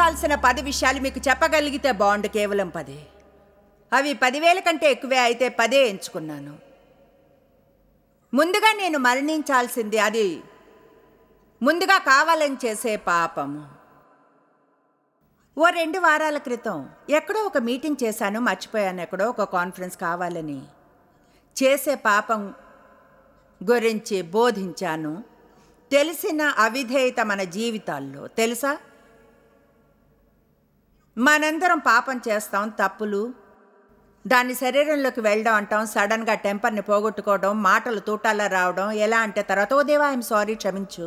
ఉంచాల్సిన పది విషయాలు మీకు చెప్పగలిగితే బాగుండు కేవలం పది అవి పదివేల కంటే ఎక్కువే అయితే పదే ఎంచుకున్నాను ముందుగా నేను మరణించాల్సింది అది ముందుగా కావాలని చేసే పాపము ఓ రెండు వారాల క్రితం ఎక్కడో ఒక మీటింగ్ చేశాను మర్చిపోయాను ఎక్కడో ఒక కాన్ఫరెన్స్ కావాలని చేసే పాపం గురించి బోధించాను తెలిసిన అవిధేయత మన జీవితాల్లో తెలుసా మనందరం పాపం చేస్తాం తప్పులు దాన్ని శరీరంలోకి వెళ్ళడం అంటాం సడన్గా టెంపర్ని పోగొట్టుకోవడం మాటలు తూటాలా రావడం ఎలా అంటే తర్వాత ఓ దేవా ఐఎమ్ సారీ క్షమించు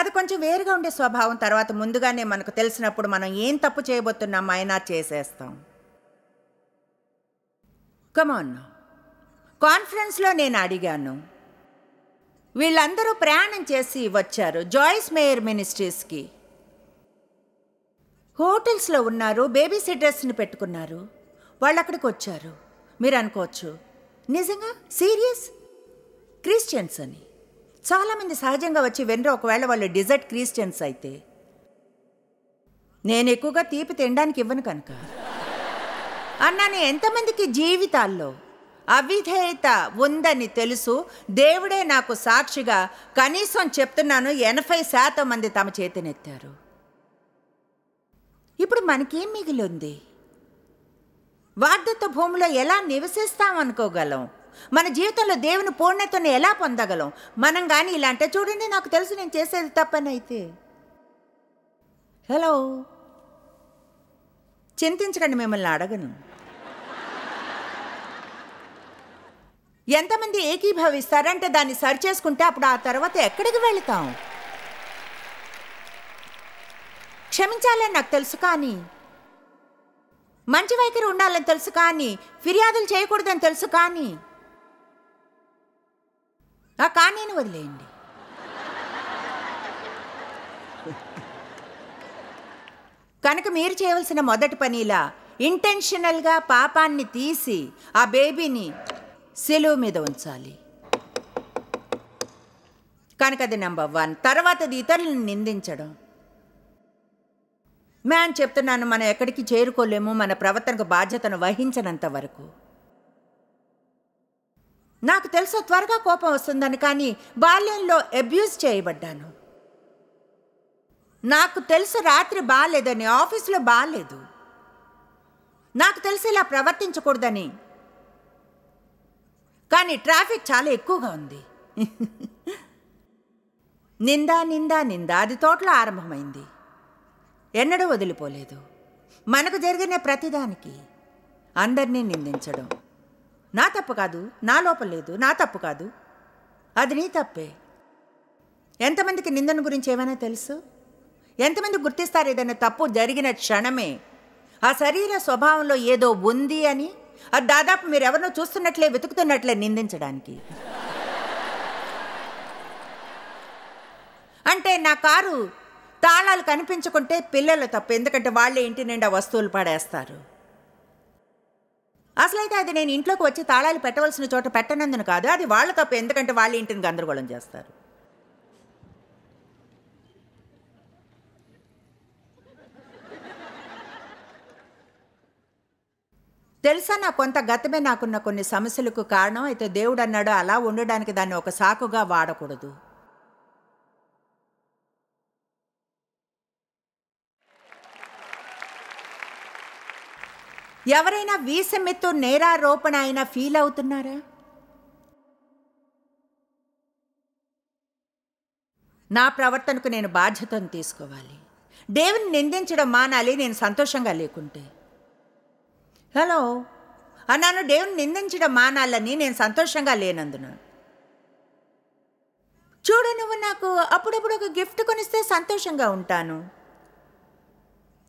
అది కొంచెం వేరుగా ఉండే స్వభావం తర్వాత ముందుగానే మనకు తెలిసినప్పుడు మనం ఏం తప్పు చేయబోతున్నాం అయినా చేసేస్తాం కమాన్ కాన్ఫరెన్స్లో నేను అడిగాను వీళ్ళందరూ ప్రయాణం చేసి వచ్చారు జాయిస్ మేయర్ మినిస్ట్రీస్కి హోటల్స్లో ఉన్నారు బేబీ సిట్టర్స్ని పెట్టుకున్నారు వాళ్ళు అక్కడికి వచ్చారు మీరు అనుకోవచ్చు నిజంగా సీరియస్ క్రిస్టియన్స్ అని చాలామంది సహజంగా వచ్చి వెనర ఒకవేళ వాళ్ళు డిజర్ట్ క్రిస్టియన్స్ అయితే నేను ఎక్కువగా తీపి తినడానికి ఇవ్వను కనుక అన్నాను ఎంతమందికి జీవితాల్లో అవిధేయత ఉందని తెలుసు దేవుడే నాకు సాక్షిగా కనీసం చెప్తున్నాను ఎనభై శాతం మంది తమ చేతినెత్తారు ఇప్పుడు మనకేం మిగిలింది వార్ధత్వ భూమిలో ఎలా నివసిస్తాం అనుకోగలం మన జీవితంలో దేవుని పూర్ణతను ఎలా పొందగలం మనం కానీ ఇలా అంటే చూడండి నాకు తెలుసు నేను చేసేది తప్పని అయితే హలో చింతించకండి మిమ్మల్ని అడగను ఎంతమంది ఏకీభవిస్తారంటే దాన్ని సరి చేసుకుంటే అప్పుడు ఆ తర్వాత ఎక్కడికి వెళతాం క్షమించాలని నాకు తెలుసు కానీ మంచి వైఖరి ఉండాలని తెలుసు కానీ ఫిర్యాదులు చేయకూడదని తెలుసు కానీ ఆ కానీని వదిలేయండి కనుక మీరు చేయవలసిన మొదటి పనిలా ఇంటెన్షనల్గా పాపాన్ని తీసి ఆ బేబీని సెలువు మీద ఉంచాలి కనుక అది నెంబర్ వన్ అది ఇతరులను నిందించడం మ్యాన్ చెప్తున్నాను మనం ఎక్కడికి చేరుకోలేము మన ప్రవర్తనకు బాధ్యతను వహించనంత వరకు నాకు తెలుసు త్వరగా కోపం వస్తుందని కానీ బాల్యంలో అబ్యూజ్ చేయబడ్డాను నాకు తెలుసు రాత్రి బాగాలేదని ఆఫీస్లో బాగాలేదు నాకు తెలిసి ఇలా ప్రవర్తించకూడదని కానీ ట్రాఫిక్ చాలా ఎక్కువగా ఉంది నిందా నిందా నిందా అది తోటలో ఆరంభమైంది ఎన్నడూ వదిలిపోలేదు మనకు జరిగిన ప్రతిదానికి అందరినీ నిందించడం నా తప్పు కాదు నా లోపం లేదు నా తప్పు కాదు అది నీ తప్పే ఎంతమందికి నిందన గురించి ఏమైనా తెలుసు ఎంతమంది గుర్తిస్తారు ఏదైనా తప్పు జరిగిన క్షణమే ఆ శరీర స్వభావంలో ఏదో ఉంది అని అది దాదాపు మీరు ఎవరినో చూస్తున్నట్లే వెతుకుతున్నట్లే నిందించడానికి అంటే నా కారు తాళాలు కనిపించుకుంటే పిల్లలు తప్పు ఎందుకంటే వాళ్ళే ఇంటి నిండా వస్తువులు పడేస్తారు అసలైతే అది నేను ఇంట్లోకి వచ్చి తాళాలు పెట్టవలసిన చోట పెట్టనందును కాదు అది వాళ్ళ తప్పు ఎందుకంటే వాళ్ళ ఇంటిని గందరగోళం చేస్తారు తెలుసా నా కొంత గతమే నాకున్న కొన్ని సమస్యలకు కారణం అయితే దేవుడు అన్నాడు అలా ఉండడానికి దాన్ని ఒక సాకుగా వాడకూడదు ఎవరైనా వీసెమ్మెతో నేరారోపణ అయినా ఫీల్ అవుతున్నారా నా ప్రవర్తనకు నేను బాధ్యతను తీసుకోవాలి దేవుని నిందించడం మానాలి నేను సంతోషంగా లేకుంటే హలో అన్నాను దేవుని నిందించడం మానాలని నేను సంతోషంగా లేనందున చూడు నువ్వు నాకు అప్పుడప్పుడు ఒక గిఫ్ట్ కొనిస్తే సంతోషంగా ఉంటాను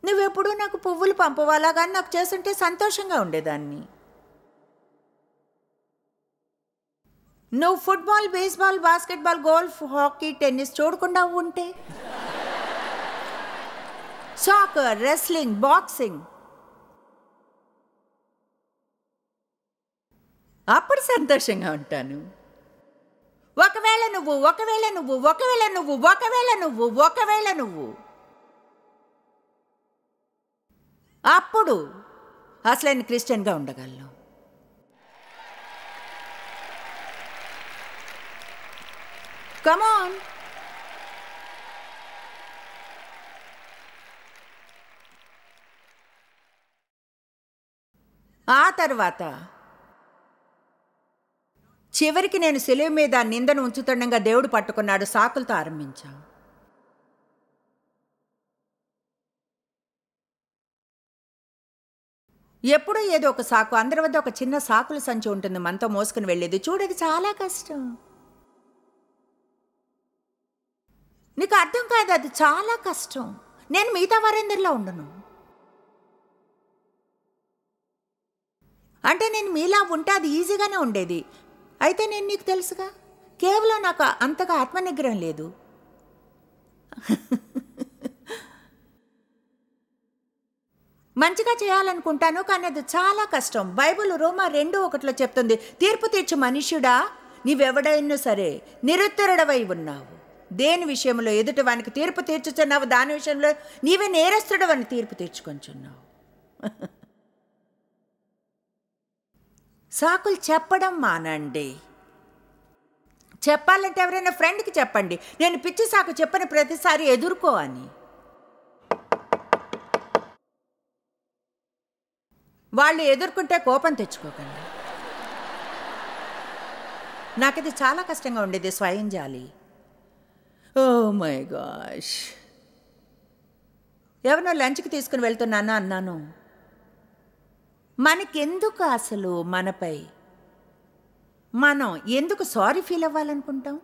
నువ్వెప్పుడూ నాకు పువ్వులు పంపవాలా కానీ నాకు చేస్తుంటే సంతోషంగా ఉండేదాన్ని నువ్వు football baseball basketball golf hockey tennis చూడకుండా ఉంటే సాకర్ రెస్లింగ్ బాక్సింగ్ అప్పుడు సంతోషంగా ఉంటాను ఒకవేళ నువ్వు ఒకవేళ నువ్వు ఒకవేళ నువ్వు ఒకవేళ నువ్వు ఒకవేళ నువ్వు అప్పుడు అసలైన క్రిస్టియన్గా ఉండగలను కమాన్ ఆ తర్వాత చివరికి నేను సెలవు మీద నిందను ఉంచుతుండగా దేవుడు పట్టుకున్నాడు సాకులతో ఆరంభించాను ఎప్పుడూ ఏదో ఒక సాకు అందరి వద్ద ఒక చిన్న సాకుల సంచి ఉంటుంది మనతో మోసుకుని వెళ్ళేది చూడేది చాలా కష్టం నీకు అర్థం కాదు అది చాలా కష్టం నేను మిగతా వారందరిలో ఉండను అంటే నేను మీలా ఉంటే అది ఈజీగానే ఉండేది అయితే నేను నీకు తెలుసుగా కేవలం నాకు అంతగా ఆత్మనిగ్రహం లేదు మంచిగా చేయాలనుకుంటాను కానీ అది చాలా కష్టం బైబుల్ రోమా రెండు ఒకటిలో చెప్తుంది తీర్పు తీర్చు మనుష్యుడా నీవెవడైనా సరే నిరుత్తరుడవై ఉన్నావు దేని విషయంలో ఎదుటి వానికి తీర్పు తీర్చుచున్నావు దాని విషయంలో నీవే నేరస్తుడు అని తీర్పు తీర్చుకొంచున్నావు సాకులు చెప్పడం మానండి చెప్పాలంటే ఎవరైనా ఫ్రెండ్కి చెప్పండి నేను పిచ్చి సాకు చెప్పని ప్రతిసారి ఎదుర్కో అని వాళ్ళు ఎదుర్కొంటే కోపం తెచ్చుకోకండి నాకు ఇది చాలా కష్టంగా ఉండేది స్వయం జాలి ఓ మై గాష్ ఎవరినో లంచ్కి తీసుకుని వెళ్తున్నానా అన్నాను మనకెందుకు అసలు మనపై మనం ఎందుకు సారీ ఫీల్ అవ్వాలనుకుంటాం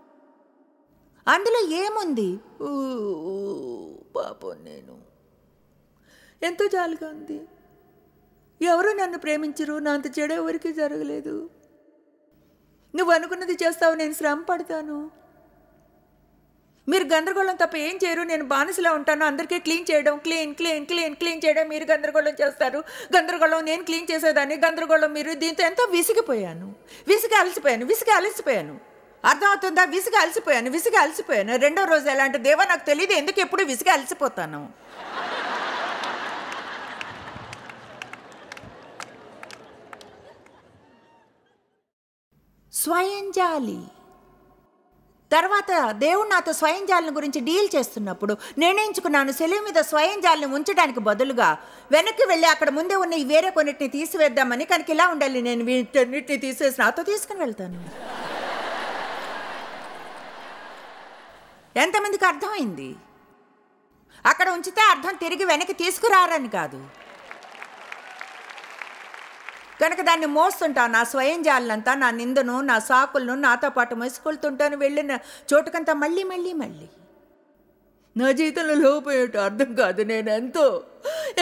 అందులో ఏముంది పాపం నేను ఎంతో జాలిగా ఉంది ఎవరూ నన్ను ప్రేమించరు నా అంత చెడు ఎవరికి జరగలేదు నువ్వు అనుకున్నది చేస్తావు నేను శ్రమ పడతాను మీరు గందరగోళం తప్ప ఏం చేయరు నేను బానిసలా ఉంటాను అందరికీ క్లీన్ చేయడం క్లీన్ క్లీన్ క్లీన్ క్లీన్ చేయడం మీరు గందరగోళం చేస్తారు గందరగోళం నేను క్లీన్ చేసేదాన్ని గందరగోళం మీరు దీంతో ఎంతో విసిగిపోయాను విసిగి అలసిపోయాను విసిగి అలసిపోయాను అర్థమవుతుందా విసిగి అలసిపోయాను విసిగి అలసిపోయాను రెండో రోజు ఎలాంటి దేవా నాకు తెలియదు ఎందుకు ఎప్పుడు విసిగి అలసిపోతాను స్వయం జాలి తర్వాత దేవుడు నాతో స్వయం జాలిని గురించి డీల్ చేస్తున్నప్పుడు నిర్ణయించుకున్నాను సెలవు మీద స్వయం జాలిని ఉంచడానికి బదులుగా వెనక్కి వెళ్ళి అక్కడ ముందే ఉన్న ఈ వేరే కొన్నిటిని తీసివేద్దామని కనుక ఇలా ఉండాలి నేను వీటన్నిటిని తీసేసి నాతో తీసుకుని వెళ్తాను ఎంతమందికి అర్థమైంది అక్కడ ఉంచితే అర్థం తిరిగి వెనక్కి తీసుకురారని కాదు కనుక దాన్ని మోస్తుంటాను నా స్వయం జాలనంతా నా నిందను నా సాకులను నాతో పాటు మోసుకొలుతుంటాను వెళ్ళిన చోటుకంతా మళ్ళీ మళ్ళీ మళ్ళీ నా జీవితంలో లోపోయేట అర్థం కాదు నేను ఎంతో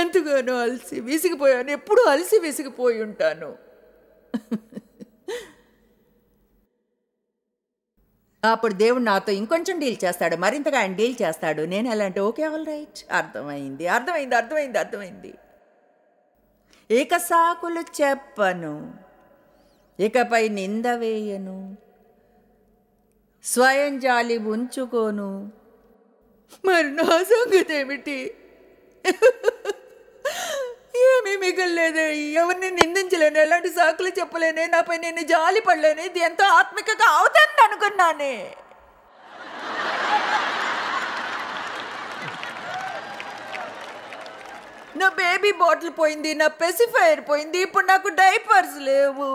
ఎంతగానో అలసి విసిగిపోయాను ఎప్పుడూ అలసి విసిగిపోయి ఉంటాను అప్పుడు దేవుడు నాతో ఇంకొంచెం డీల్ చేస్తాడు మరింతగా ఆయన డీల్ చేస్తాడు నేను ఎలా అంటే ఓకే ఆల్ రైట్ అర్థమైంది అర్థమైంది అర్థమైంది అర్థమైంది ఇక సాకులు చెప్పను ఇకపై నింద వేయను స్వయం జాలి ఉంచుకోను మరి నా సంగతి ఏమిటి ఏమీ మిగలలేదే ఎవరిని నిందించలేను ఎలాంటి సాకులు చెప్పలేనే నాపై నేను జాలి పడలేను ఇది ఎంతో ఆత్మికగా అవుతుంది అనుకున్నానే నా బేబీ బాటిల్ పోయింది నా పెసిఫైర్ పోయింది ఇప్పుడు నాకు డైపర్స్ లేవు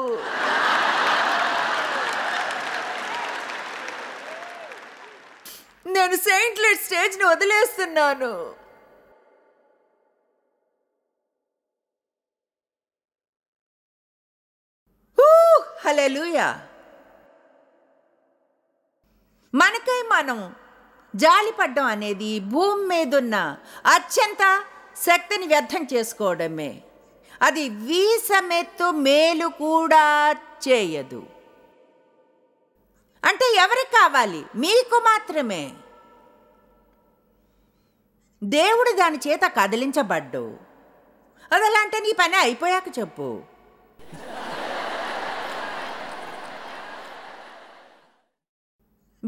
నేను సెయింట్లెట్ స్టేజ్ని వదిలేస్తున్నాను హలెలుయా మనకై మనం జాలిపడ్డం అనేది భూమి మీదున్న అత్యంత శక్తిని వ్యర్థం చేసుకోవడమే అది వీసమెత్తు మేలు కూడా చేయదు అంటే ఎవరికి కావాలి మీకు మాత్రమే దేవుడు దాని చేత కదిలించబడ్డు అది అలా అంటే నీ పని అయిపోయాక చెప్పు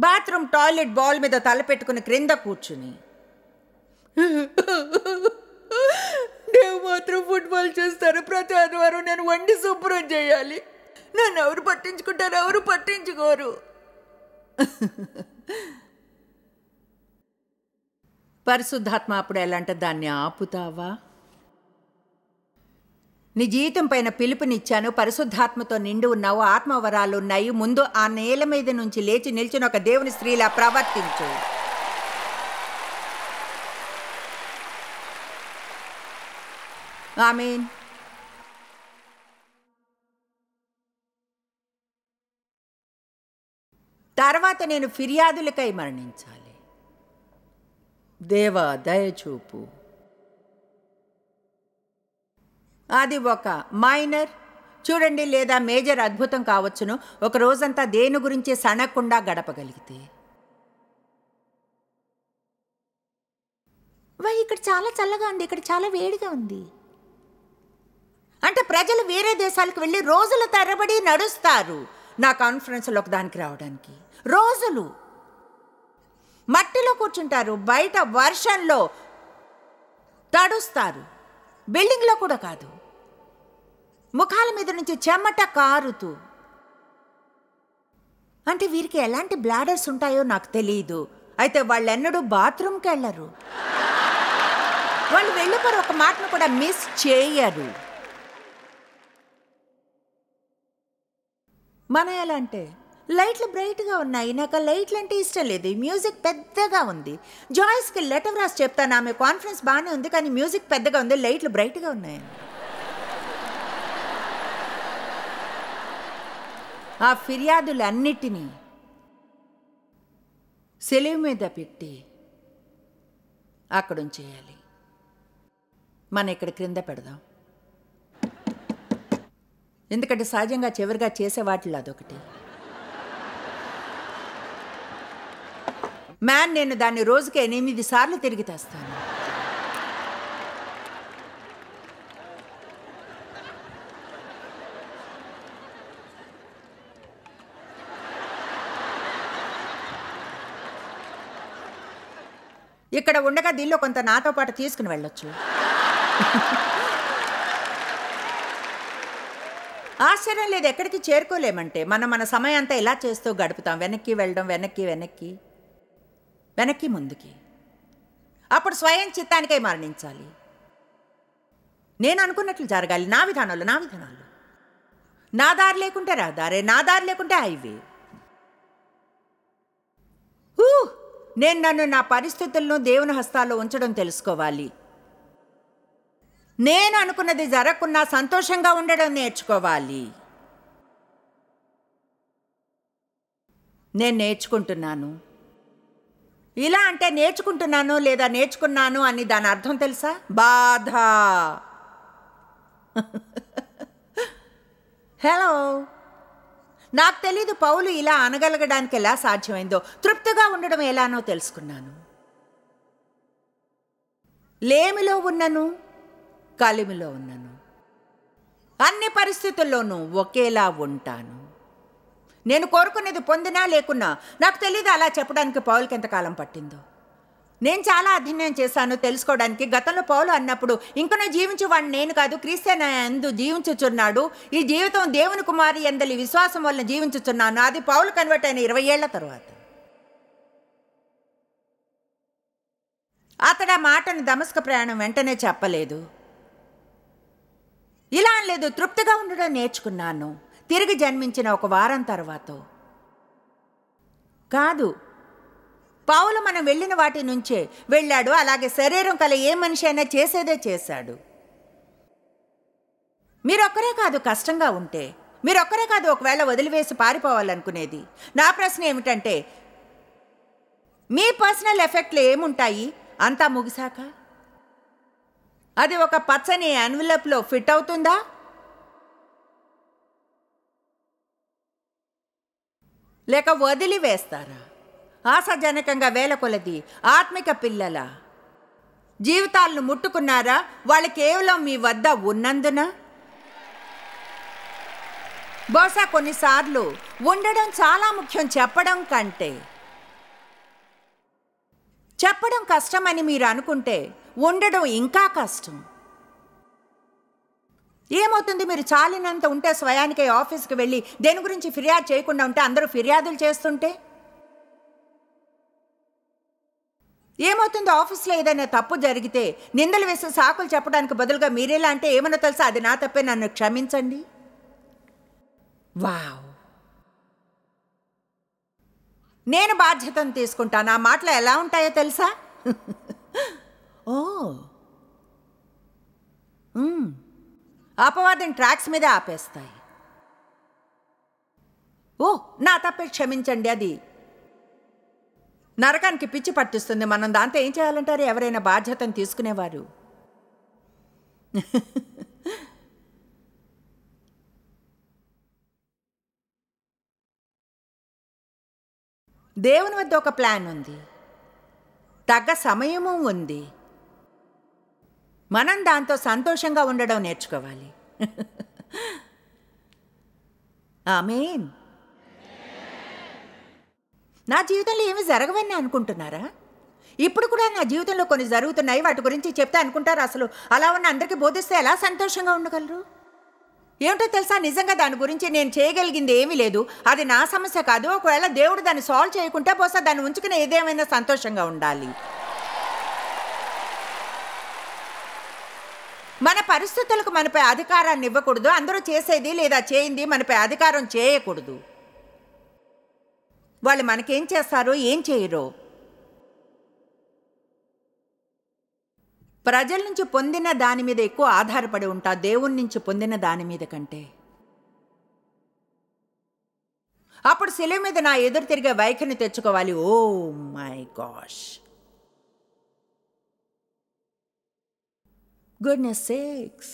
బాత్రూమ్ టాయిలెట్ బాల్ మీద తలపెట్టుకుని క్రింద కూర్చుని నేను మాత్రం ఫుట్బాల్ చేస్తారు ప్రతి ఆదివారం నేను వండి శుభ్రం చేయాలి నన్ను ఎవరు పట్టించుకుంటారు ఎవరు పట్టించుకోరు పరిశుద్ధాత్మ అప్పుడు ఎలాంటి దాన్ని ఆపుతావా నీ జీవితం పైన పిలుపునిచ్చాను పరిశుద్ధాత్మతో నిండి ఉన్నావు ఆత్మవరాలు ఉన్నాయి ముందు ఆ నేల మీద నుంచి లేచి నిలిచిన ఒక దేవుని స్త్రీలా ప్రవర్తించు Amén. తర్వాత నేను ఫిర్యాదులకై మరణించాలి దేవా దయచూపు అది ఒక మైనర్ చూడండి లేదా మేజర్ అద్భుతం కావచ్చును ఒక రోజంతా దేని గురించి సనకుండా గడపగలిగితే వై ఇక్కడ చాలా చల్లగా ఉంది ఇక్కడ చాలా వేడిగా ఉంది అంటే ప్రజలు వేరే దేశాలకు వెళ్ళి రోజుల తరబడి నడుస్తారు నా కాన్ఫరెన్స్లో దానికి రావడానికి రోజులు మట్టిలో కూర్చుంటారు బయట వర్షంలో తడుస్తారు బిల్డింగ్లో కూడా కాదు ముఖాల మీద నుంచి చెమట కారుతూ అంటే వీరికి ఎలాంటి బ్లాడర్స్ ఉంటాయో నాకు తెలియదు అయితే వాళ్ళెన్నడూ బాత్రూమ్కి వెళ్ళరు వాళ్ళు వెళ్ళిపోరు ఒక మాటను కూడా మిస్ చేయరు మన ఎలా అంటే లైట్లు బ్రైట్గా ఉన్నాయి నాకు లైట్లు అంటే ఇష్టం లేదు మ్యూజిక్ పెద్దగా ఉంది జాయిస్కి లెటర్ రాసి చెప్తాను ఆమె కాన్ఫిడెన్స్ బాగానే ఉంది కానీ మ్యూజిక్ పెద్దగా ఉంది లైట్లు బ్రైట్గా ఉన్నాయి ఆ ఫిర్యాదులన్నిటినీ సెలివ్ మీద పెట్టి అక్కడుంచేయాలి మన ఇక్కడ క్రింద పెడదాం ఎందుకంటే సహజంగా చివరిగా చేసే వాటిలో అదొకటి మ్యాన్ నేను దాన్ని రోజుకి ఎనిమిది సార్లు తిరిగి తెస్తాను ఇక్కడ ఉండగా దీనిలో కొంత నాతో పాటు తీసుకుని వెళ్ళొచ్చు ఆశ్చర్యం లేదు ఎక్కడికి చేరుకోలేమంటే మనం మన సమయం అంతా ఇలా చేస్తూ గడుపుతాం వెనక్కి వెళ్ళడం వెనక్కి వెనక్కి వెనక్కి ముందుకి అప్పుడు స్వయం చిత్తానికై మరణించాలి నేను అనుకున్నట్లు జరగాలి నా విధానాలు నా విధానాలు నా దారి లేకుంటే రహదారే నా దారి లేకుంటే హైవే నేను నన్ను నా పరిస్థితులను దేవుని హస్తాల్లో ఉంచడం తెలుసుకోవాలి నేను అనుకున్నది జరగకున్నా సంతోషంగా ఉండడం నేర్చుకోవాలి నేను నేర్చుకుంటున్నాను ఇలా అంటే నేర్చుకుంటున్నాను లేదా నేర్చుకున్నాను అని దాని అర్థం తెలుసా బాధ హలో నాకు తెలీదు పౌలు ఇలా అనగలగడానికి ఎలా సాధ్యమైందో తృప్తిగా ఉండడం ఎలానో తెలుసుకున్నాను లేమిలో ఉన్నను కలిమిలో ఉన్నాను అన్ని పరిస్థితుల్లోనూ ఒకేలా ఉంటాను నేను కోరుకునేది పొందినా లేకున్నా నాకు తెలియదు అలా చెప్పడానికి పౌలకి ఎంతకాలం పట్టిందో నేను చాలా అధ్యయనం చేశాను తెలుసుకోవడానికి గతంలో పౌలు అన్నప్పుడు ఇంకనూ జీవించేవాడు నేను కాదు క్రీస్తే ఎందు జీవించుచున్నాడు ఈ జీవితం దేవుని కుమారి ఎందలి విశ్వాసం వల్ల జీవించుచున్నాను అది పౌలు కన్వర్ట్ అయిన ఇరవై ఏళ్ల తర్వాత అతడు ఆ మాటను దమస్క ప్రయాణం వెంటనే చెప్పలేదు ఇలా అనలేదు తృప్తిగా ఉండడం నేర్చుకున్నాను తిరిగి జన్మించిన ఒక వారం తర్వాత కాదు పావులు మనం వెళ్ళిన వాటి నుంచే వెళ్ళాడు అలాగే శరీరం కల ఏ మనిషి అయినా చేసేదే చేశాడు మీరొక్కరే కాదు కష్టంగా ఉంటే మీరొక్కరే కాదు ఒకవేళ వదిలివేసి పారిపోవాలనుకునేది నా ప్రశ్న ఏమిటంటే మీ పర్సనల్ ఎఫెక్ట్లు ఏముంటాయి అంతా ముగిశాక అది ఒక పచ్చని అన్విలప్లో ఫిట్ అవుతుందా లేక వదిలి వేస్తారా ఆశాజనకంగా వేల కొలది ఆత్మిక పిల్లల జీవితాలను ముట్టుకున్నారా వాళ్ళు కేవలం మీ వద్ద ఉన్నందున బహుశా కొన్నిసార్లు ఉండడం చాలా ముఖ్యం చెప్పడం కంటే చెప్పడం కష్టమని మీరు అనుకుంటే ఉండడం ఇంకా కష్టం ఏమవుతుంది మీరు చాలినంత ఉంటే స్వయానికి ఆఫీస్కి వెళ్ళి దేని గురించి ఫిర్యాదు చేయకుండా ఉంటే అందరూ ఫిర్యాదులు చేస్తుంటే ఏమవుతుందో ఆఫీస్లో ఏదైనా తప్పు జరిగితే నిందలు వేసి సాకులు చెప్పడానికి బదులుగా మీరేలా అంటే ఏమన్నా తెలుసా అది నా తప్పే నన్ను క్షమించండి వావ్ నేను బాధ్యతను తీసుకుంటాను నా మాటలు ఎలా ఉంటాయో తెలుసా ఓ అపవాదం ట్రాక్స్ మీదే ఆపేస్తాయి ఓ నా తప్పే క్షమించండి అది నరకానికి పిచ్చి పట్టిస్తుంది మనం దాంతో ఏం చేయాలంటారు ఎవరైనా బాధ్యతను తీసుకునేవారు దేవుని వద్ద ఒక ప్లాన్ ఉంది తగ్గ సమయము ఉంది మనం దాంతో సంతోషంగా ఉండడం నేర్చుకోవాలి ఆమెన్ నా జీవితంలో ఏమి జరగవని అనుకుంటున్నారా ఇప్పుడు కూడా నా జీవితంలో కొన్ని జరుగుతున్నాయి వాటి గురించి చెప్తే అనుకుంటారు అసలు అలా ఉన్న అందరికీ బోధిస్తే ఎలా సంతోషంగా ఉండగలరు ఏమిటో తెలుసా నిజంగా దాని గురించి నేను చేయగలిగింది ఏమీ లేదు అది నా సమస్య కాదు ఒకవేళ దేవుడు దాన్ని సాల్వ్ చేయకుంటే బహుశా దాన్ని ఉంచుకునే ఏదేమైనా సంతోషంగా ఉండాలి మన పరిస్థితులకు మనపై అధికారాన్ని ఇవ్వకూడదు అందరూ చేసేది లేదా చేయింది మనపై అధికారం చేయకూడదు వాళ్ళు మనకేం చేస్తారో ఏం చేయరో ప్రజల నుంచి పొందిన దాని మీద ఎక్కువ ఆధారపడి ఉంటా దేవుని నుంచి పొందిన దాని మీద కంటే అప్పుడు సెలవు మీద నా ఎదురు తిరిగే వైఖరిని తెచ్చుకోవాలి oh my gosh Goodness sakes.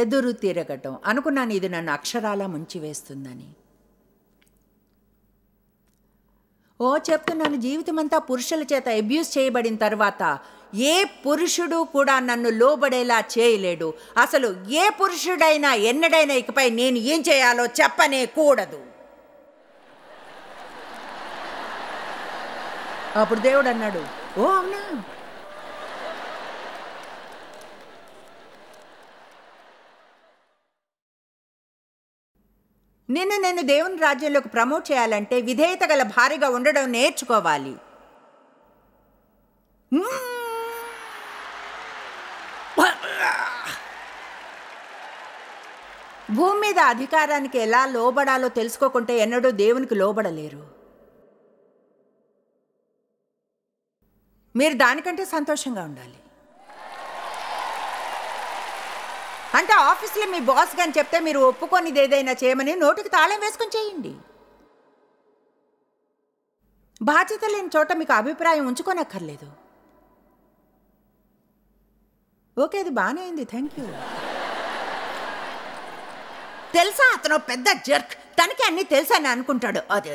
ఎదురు తిరగటం అనుకున్నాను ఇది నన్ను అక్షరాల వేస్తుందని ఓ చెప్తున్నాను జీవితం అంతా పురుషుల చేత అబ్యూస్ చేయబడిన తర్వాత ఏ పురుషుడు కూడా నన్ను లోబడేలా చేయలేడు అసలు ఏ పురుషుడైనా ఎన్నడైనా ఇకపై నేను ఏం చేయాలో చెప్పనే కూడదు అప్పుడు దేవుడు అన్నాడు ఓ అవునా నిన్ను నేను దేవుని రాజ్యంలోకి ప్రమోట్ చేయాలంటే విధేయత గల భారీగా ఉండడం నేర్చుకోవాలి భూమి మీద అధికారానికి ఎలా లోబడాలో తెలుసుకోకుంటే ఎన్నడూ దేవునికి లోబడలేరు మీరు దానికంటే సంతోషంగా ఉండాలి అంటే ఆఫీస్లో మీ బాస్ కానీ చెప్తే మీరు ఒప్పుకొనిది ఏదైనా చేయమని నోటికి తాళం వేసుకొని చేయండి బాధ్యత లేని చోట మీకు అభిప్రాయం ఉంచుకోనక్కర్లేదు ఓకే అది బాగానే అయింది థ్యాంక్ యూ తెలుసా అతను పెద్ద జర్క్ తనకి అన్నీ అని అనుకుంటాడు అదే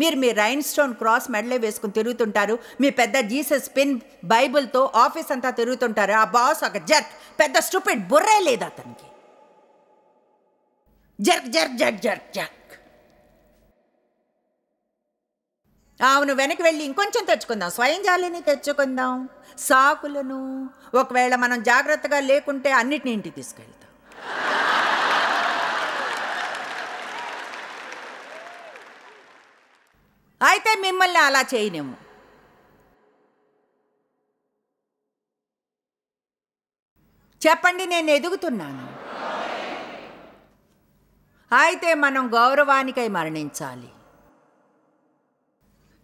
మీరు మీ రైన్ స్టోన్ క్రాస్ మెడలే వేసుకుని తిరుగుతుంటారు మీ పెద్ద జీసస్ పిన్ బైబుల్తో ఆఫీస్ అంతా తిరుగుతుంటారు ఆ బాస్ ఒక జర్క్ పెద్ద స్టూపిడ్ బుర్రే లేదు అతనికి jerk jerk jerk jerk jerk అవును వెనక్కి వెళ్ళి ఇంకొంచెం తెచ్చుకుందాం స్వయం జాలిని తెచ్చుకుందాం సాకులను ఒకవేళ మనం జాగ్రత్తగా లేకుంటే అన్నిటిని ఇంటికి తీసుకెళ్తాం అయితే మిమ్మల్ని అలా చేయలేము చెప్పండి నేను ఎదుగుతున్నాను అయితే మనం గౌరవానికై మరణించాలి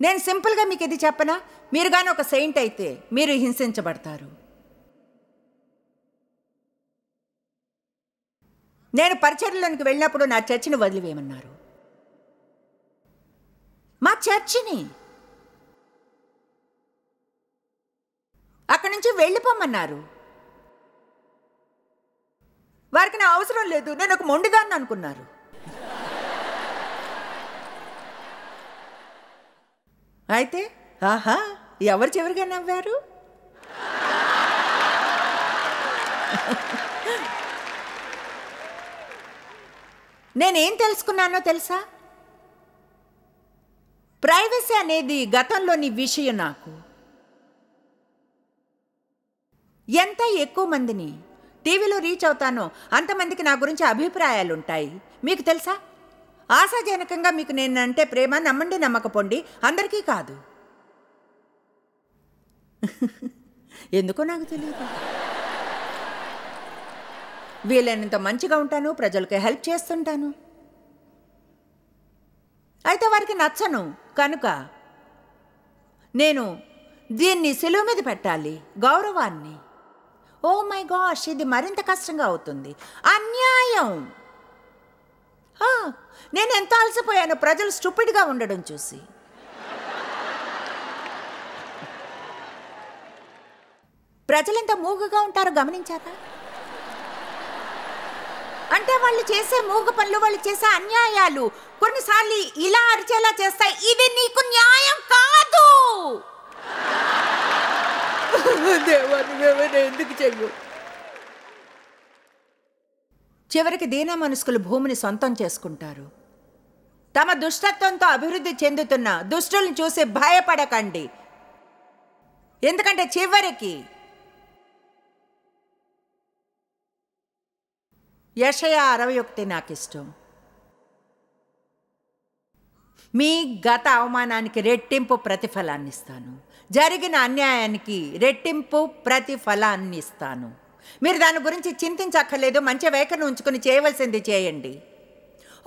నేను సింపుల్గా మీకు ఇది చెప్పనా మీరు కానీ ఒక సెయింట్ అయితే మీరు హింసించబడతారు నేను పరిచర్లోనికి వెళ్ళినప్పుడు నా చర్చిని వదిలివేయమన్నారు మా చర్చిని అక్కడి నుంచి వెళ్ళిపోమన్నారు వారికి నా అవసరం లేదు నేను ఒక మొండిదాన్ని అనుకున్నారు అయితే ఆహా ఎవరు చివరిగా నవ్వారు నేనేం తెలుసుకున్నానో తెలుసా ప్రైవసీ అనేది గతంలోని విషయం నాకు ఎంత ఎక్కువ మందిని టీవీలో రీచ్ అవుతానో అంతమందికి నా గురించి అభిప్రాయాలు ఉంటాయి మీకు తెలుసా ఆశాజనకంగా మీకు నేనంటే ప్రేమ నమ్మండి నమ్మకపోండి అందరికీ కాదు ఎందుకో నాకు తెలియదు వీలైనంత మంచిగా ఉంటాను ప్రజలకు హెల్ప్ చేస్తుంటాను అయితే వారికి నచ్చను కనుక నేను దీన్ని సెలవు మీద పెట్టాలి గౌరవాన్ని ఓ మై గాష్ ఇది మరింత కష్టంగా అవుతుంది అన్యాయం నేను ఎంత అలసిపోయాను ప్రజలు స్టూపిడ్గా ఉండడం చూసి ఎంత మూగుగా ఉంటారో గమనించారా అంటే వాళ్ళు చేసే మూగ పనులు వాళ్ళు చేసే అన్యాయాలు కొన్నిసార్లు ఇలా అరిచేలా చేస్తాయి ఇది నీకు న్యాయం కాదు ఎందుకు చెయ్యు చివరికి దీన మనుషులు భూమిని సొంతం చేసుకుంటారు తమ దుష్టత్వంతో అభివృద్ధి చెందుతున్న దుష్టులను చూసి భయపడకండి ఎందుకంటే చివరికి యషయా అరవై ఒకటి నాకు ఇష్టం మీ గత అవమానానికి రెట్టింపు ప్రతిఫలాన్ని ఇస్తాను జరిగిన అన్యాయానికి రెట్టింపు ప్రతిఫలాన్ని ఇస్తాను మీరు దాని గురించి చింతించక్కర్లేదు మంచి వైఖరిని ఉంచుకుని చేయవలసింది చేయండి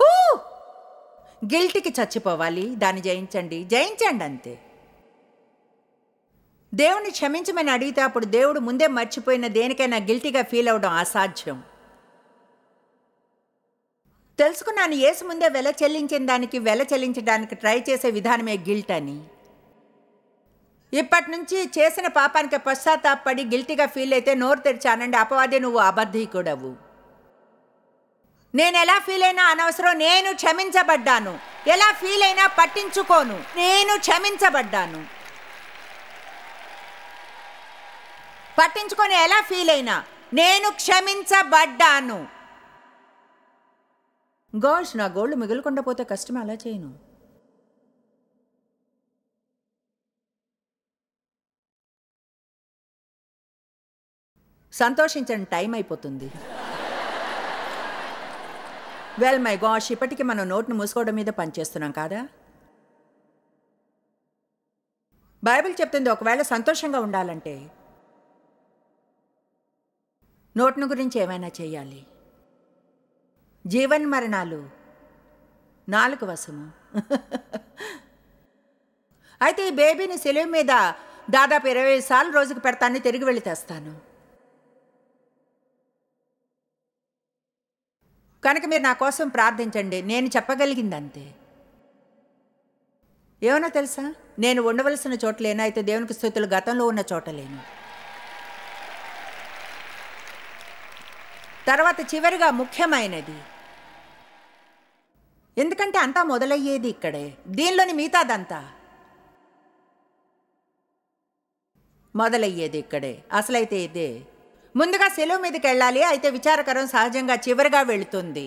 ఊ గిల్టీకి చచ్చిపోవాలి దాన్ని జయించండి జయించండి అంతే దేవుణ్ణి క్షమించమని అడిగితే అప్పుడు దేవుడు ముందే మర్చిపోయిన దేనికైనా గిల్టీగా ఫీల్ అవడం అసాధ్యం తెలుసుకున్నాను ఏసు ముందే వెల చెల్లించిన దానికి వెల చెల్లించడానికి ట్రై చేసే విధానమే గిల్ట్ అని ఇప్పటి నుంచి చేసిన పాపానికి పశ్చాత్తాపడి గిల్టీగా ఫీల్ అయితే నోరు తెరిచానండి అపవాదే నువ్వు అబద్ధీకుడవు నేను ఎలా ఫీల్ అయినా అనవసరం నేను క్షమించబడ్డాను ఎలా ఫీల్ అయినా పట్టించుకోను నేను క్షమించబడ్డాను పట్టించుకొని ఎలా ఫీల్ అయినా నేను క్షమించబడ్డాను గాష్ నా గోల్డ్ మిగులుకుండా పోతే కష్టం అలా చేయను సంతోషించండి టైం అయిపోతుంది వెల్ మై గాష్ ఇప్పటికి మనం నోట్ను మూసుకోవడం మీద పనిచేస్తున్నాం కాదా బైబిల్ చెప్తుంది ఒకవేళ సంతోషంగా ఉండాలంటే నోట్ను గురించి ఏమైనా చేయాలి జీవన్మరణాలు నాలుగు వశము అయితే ఈ బేబీని సెలవు మీద దాదాపు ఇరవై సార్లు రోజుకు పెడతాను తిరిగి వెళ్ళి తెస్తాను కనుక మీరు నా కోసం ప్రార్థించండి నేను చెప్పగలిగింది అంతే ఏమన్నా తెలుసా నేను ఉండవలసిన చోట్లేనా అయితే దేవునికి స్థుతులు గతంలో ఉన్న చోటలేను తర్వాత చివరిగా ముఖ్యమైనది ఎందుకంటే అంతా మొదలయ్యేది ఇక్కడే దీనిలోని మిగతాదంతా మొదలయ్యేది ఇక్కడే అసలైతే ఇదే ముందుగా సెలవు మీదకి వెళ్ళాలి అయితే విచారకరం సహజంగా చివరిగా వెళుతుంది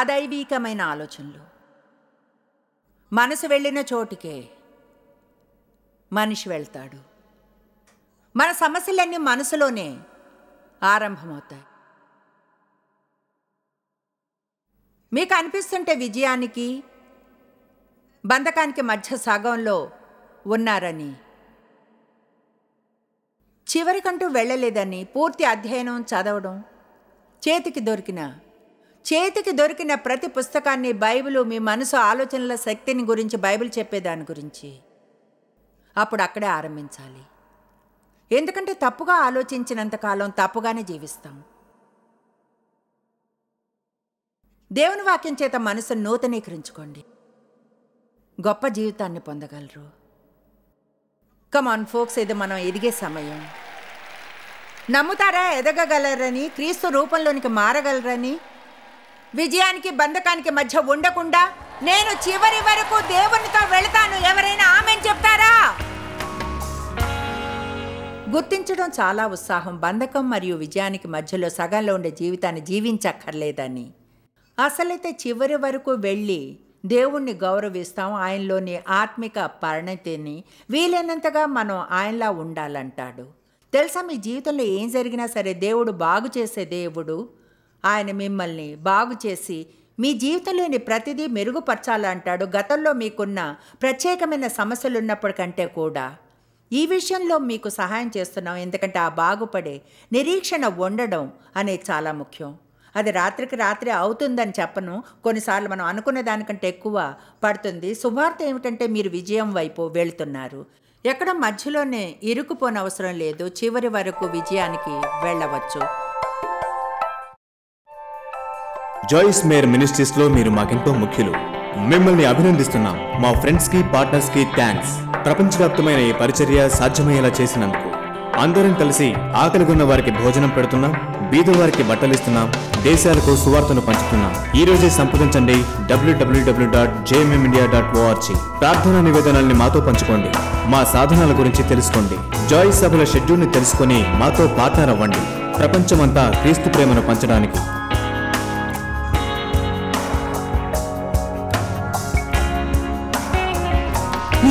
అదైవీకమైన ఆలోచనలు మనసు వెళ్ళిన చోటికే మనిషి వెళ్తాడు మన సమస్యలన్నీ మనసులోనే ఆరంభమవుతాయి మీకు అనిపిస్తుంటే విజయానికి బంధకానికి మధ్య సగంలో ఉన్నారని చివరికంటూ వెళ్ళలేదని పూర్తి అధ్యయనం చదవడం చేతికి దొరికిన చేతికి దొరికిన ప్రతి పుస్తకాన్ని బైబిలు మీ మనసు ఆలోచనల శక్తిని గురించి బైబిల్ చెప్పేదాని గురించి అప్పుడు అక్కడే ఆరంభించాలి ఎందుకంటే తప్పుగా ఆలోచించినంతకాలం తప్పుగానే జీవిస్తాం దేవుని వాక్యం చేత మనసును నూతనీకరించుకోండి గొప్ప జీవితాన్ని పొందగలరు కమాన్ ఫోక్స్ ఇది మనం ఎదిగే సమయం నమ్ముతారా ఎదగగలరని క్రీస్తు రూపంలోనికి మారగలరని విజయానికి బంధకానికి మధ్య ఉండకుండా నేను చివరి వరకు దేవునితో వెళతాను ఎవరైనా ఆమెను చెప్తారా గుర్తించడం చాలా ఉత్సాహం బంధకం మరియు విజయానికి మధ్యలో సగంలో ఉండే జీవితాన్ని జీవించక్కర్లేదని అసలైతే చివరి వరకు వెళ్ళి దేవుణ్ణి గౌరవిస్తాం ఆయనలోని ఆత్మిక పరిణతిని వీలైనంతగా మనం ఆయనలా ఉండాలంటాడు తెలుసా మీ జీవితంలో ఏం జరిగినా సరే దేవుడు బాగు చేసే దేవుడు ఆయన మిమ్మల్ని బాగు చేసి మీ జీవితంలోని ప్రతిదీ మెరుగుపరచాలంటాడు గతంలో మీకున్న ప్రత్యేకమైన సమస్యలు ఉన్నప్పటికంటే కూడా ఈ విషయంలో మీకు సహాయం చేస్తున్నాం ఎందుకంటే ఆ బాగుపడే నిరీక్షణ ఉండడం అనేది చాలా ముఖ్యం అది రాత్రికి రాత్రి అవుతుందని చెప్పను కొన్నిసార్లు మనం అనుకున్న దానికంటే ఎక్కువ పడుతుంది శుభార్త ఏమిటంటే మీరు విజయం వైపు వెళ్తున్నారు ఎక్కడ మధ్యలోనే అవసరం లేదు చివరి వరకు విజయానికి వెళ్ళవచ్చు జాయిస్ మేర్ మినిస్ట్రీస్లో మీరు మాకెంతో ముఖ్యులు మిమ్మల్ని అభినందిస్తున్నాం మా ఫ్రెండ్స్కి పార్ట్నర్స్కి థ్యాంక్స్ ప్రపంచవ్యాప్తమైన ఈ పరిచర్య సాధ్యమయ్యేలా చేసినందుకు అందరం కలిసి ఆకలిగొన్న వారికి భోజనం పెడుతున్నాం బీదవారికి బట్టలిస్తున్నాం దేశాలకు సువార్తను పంచుతున్నాం ఈ రోజే సంప్రదించండి డబ్ల్యూడబ్ల్యూడబ్ల్యూ dot JMM India dot org ప్రార్థనా నివేదనల్ని మాతో పంచుకోండి మా సాధనాల గురించి తెలుసుకోండి జాయ్ సభల షెడ్యూల్ని తెలుసుకొని మాతో పార్ట్నర్ అవ్వండి ప్రపంచమంతా క్రీస్తు ప్రేమను పంచడానికి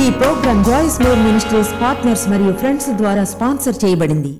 ఈ programme Joyce Meyer ministries partners మరియు ఫ్రెండ్స్ ద్వారా స్పాన్సర్ చేయబడింది